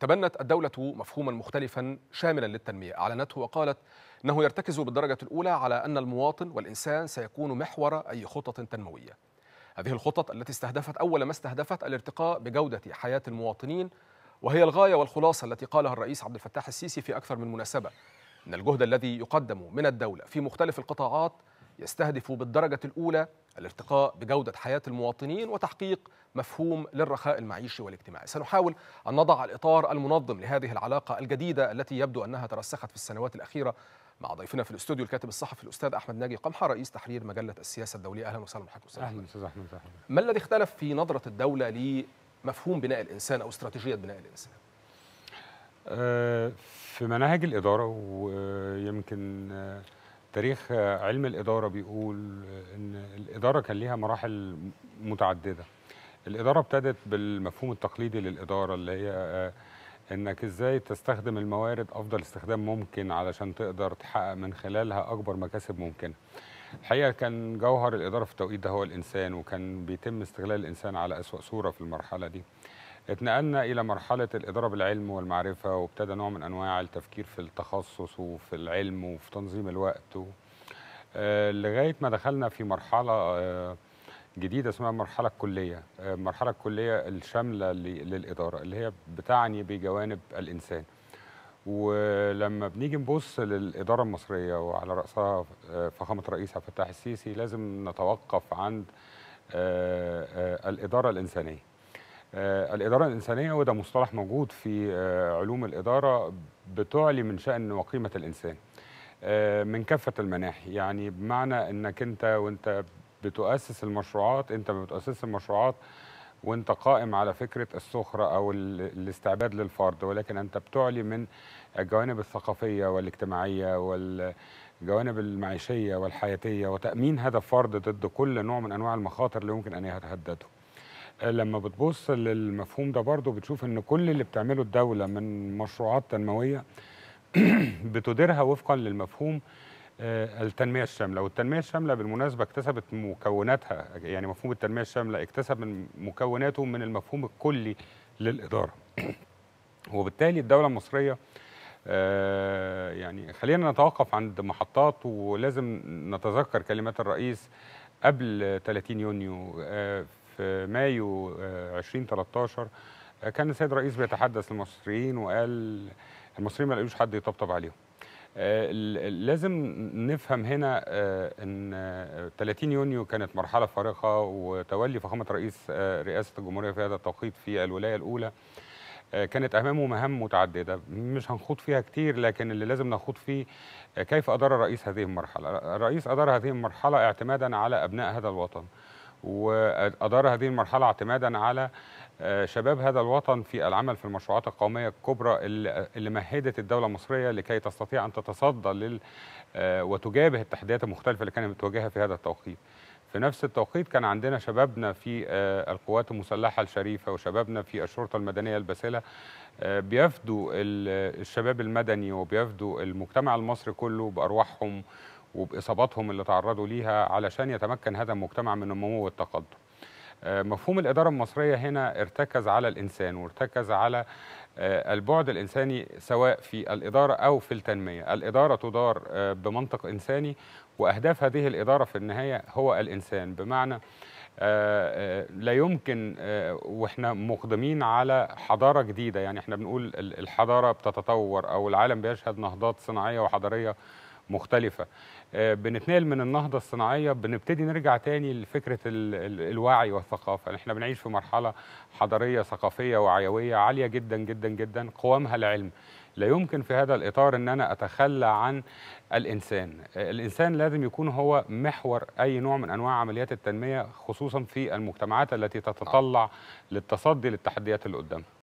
تبنت الدولة مفهوما مختلفا شاملا للتنمية أعلنته وقالت أنه يرتكز بالدرجة الأولى على أن المواطن والإنسان سيكون محور أي خطة تنموية هذه الخطط التي استهدفت أول ما استهدفت الارتقاء بجودة حياة المواطنين وهي الغاية والخلاصة التي قالها الرئيس عبد الفتاح السيسي في أكثر من مناسبة أن الجهد الذي يقدم من الدولة في مختلف القطاعات يستهدف بالدرجة الأولى الارتقاء بجودة حياة المواطنين وتحقيق مفهوم للرخاء المعيشي والاجتماعي سنحاول أن نضع الإطار المنظم لهذه العلاقة الجديدة التي يبدو أنها ترسخت في السنوات الأخيرة مع ضيفنا في الاستوديو الكاتب الصحفي الأستاذ أحمد ناجي قمحة رئيس تحرير مجلة السياسة الدولية أهلا وسهلا بحضرتك أستاذ أهلا أستاذ أحمد ما الذي اختلف في نظرة الدولة لمفهوم بناء الإنسان أو استراتيجية بناء الإنسان؟ آه، في مناهج الإدارة ويمكن آه، تاريخ آه، علم الإدارة بيقول آه، إن الإدارة كان ليها مراحل متعددة الإدارة ابتدت بالمفهوم التقليدي للإدارة اللي هي آه، إنك إزاي تستخدم الموارد أفضل استخدام ممكن علشان تقدر تحقق من خلالها أكبر مكاسب ممكنة الحقيقة كان جوهر الإدارة في التوقيت ده هو الإنسان وكان بيتم استغلال الإنسان على أسوأ صورة في المرحلة دي اتنقلنا الى مرحله الاداره بالعلم والمعرفه وابتدى نوع من انواع التفكير في التخصص وفي العلم وفي تنظيم الوقت و... آه، لغايه ما دخلنا في مرحله آه، جديده اسمها المرحله الكليه المرحله آه، الكليه الشامله للاداره اللي هي بتعني بجوانب الانسان ولما بنيجي نبص للاداره المصريه وعلى راسها فخامه رئيس عبد الفتاح السيسي لازم نتوقف عند الاداره الانسانيه آه، الإدارة الإنسانية وده مصطلح موجود في آه، علوم الإدارة بتعلي من شأن وقيمة الإنسان آه، من كافة المناحي يعني بمعنى أنك أنت وأنت بتؤسس المشروعات أنت ما بتؤسس المشروعات وانت قائم على فكره السخره او الاستعباد للفرد ولكن انت بتعلي من الجوانب الثقافيه والاجتماعيه والجوانب المعيشيه والحياتيه وتامين هذا الفرد ضد كل نوع من انواع المخاطر اللي ممكن ان يتهدده لما بتبص للمفهوم ده برضه بتشوف ان كل اللي بتعمله الدوله من مشروعات تنمويه بتديرها وفقا للمفهوم آه، التنميه الشامله والتنميه الشامله بالمناسبه اكتسبت مكوناتها يعني مفهوم التنميه الشامله اكتسب من مكوناته من المفهوم الكلي للاداره وبالتالي الدوله المصريه آه، يعني خلينا نتوقف عند محطات ولازم نتذكر كلمات الرئيس قبل 30 يونيو آه، في مايو 2013 آه، آه، كان السيد الرئيس بيتحدث للمصريين وقال المصريين ما لقوش حد يطبطب عليهم آه، لازم نفهم هنا ان 30 يونيو كانت مرحله فارقه وتولي فخامه رئيس رئاسه الجمهوريه في هذا التوقيت في الولايه الاولى كانت امامه مهام متعدده مش هنخوض فيها كتير لكن اللي لازم نخوض فيه كيف ادار الرئيس هذه المرحله الرئيس ادار هذه المرحله اعتمادا على ابناء هذا الوطن وادار هذه المرحله اعتمادا على آه، شباب هذا الوطن في العمل في المشروعات القوميه الكبرى اللي مهدت الدوله المصريه لكي تستطيع ان تتصدى لل آه، وتجابه التحديات المختلفه اللي كانت بتواجهها في هذا التوقيت. في نفس التوقيت كان عندنا شبابنا في آه، القوات المسلحه الشريفه وشبابنا في الشرطه المدنيه الباسله بيفدوا الشباب المدني وبيفدوا المجتمع المصري كله بارواحهم وباصاباتهم اللي تعرضوا ليها علشان يتمكن هذا المجتمع من النمو والتقدم. آه، مفهوم الاداره المصريه هنا ارتكز على الانسان وارتكز على آه، البعد الانساني سواء في الاداره او في التنميه، الاداره تدار آه، بمنطق انساني واهداف هذه الاداره في النهايه هو الانسان بمعنى لا يمكن واحنا مقدمين على حضاره جديده يعني احنا بنقول الحضاره بتتطور او العالم بيشهد نهضات صناعيه وحضاريه مختلفه آه، بنتنقل من النهضه الصناعيه بنبتدي نرجع تاني لفكره الوعي والثقافه احنا بنعيش في مرحله حضاريه ثقافيه وعيويه عاليه جدا جدا جدا قوامها العلم لا يمكن في هذا الاطار ان انا اتخلى عن الانسان آه، الانسان لازم يكون هو محور اي نوع من انواع عمليات التنميه خصوصا في المجتمعات التي تتطلع للتصدي للتحديات اللي قدامها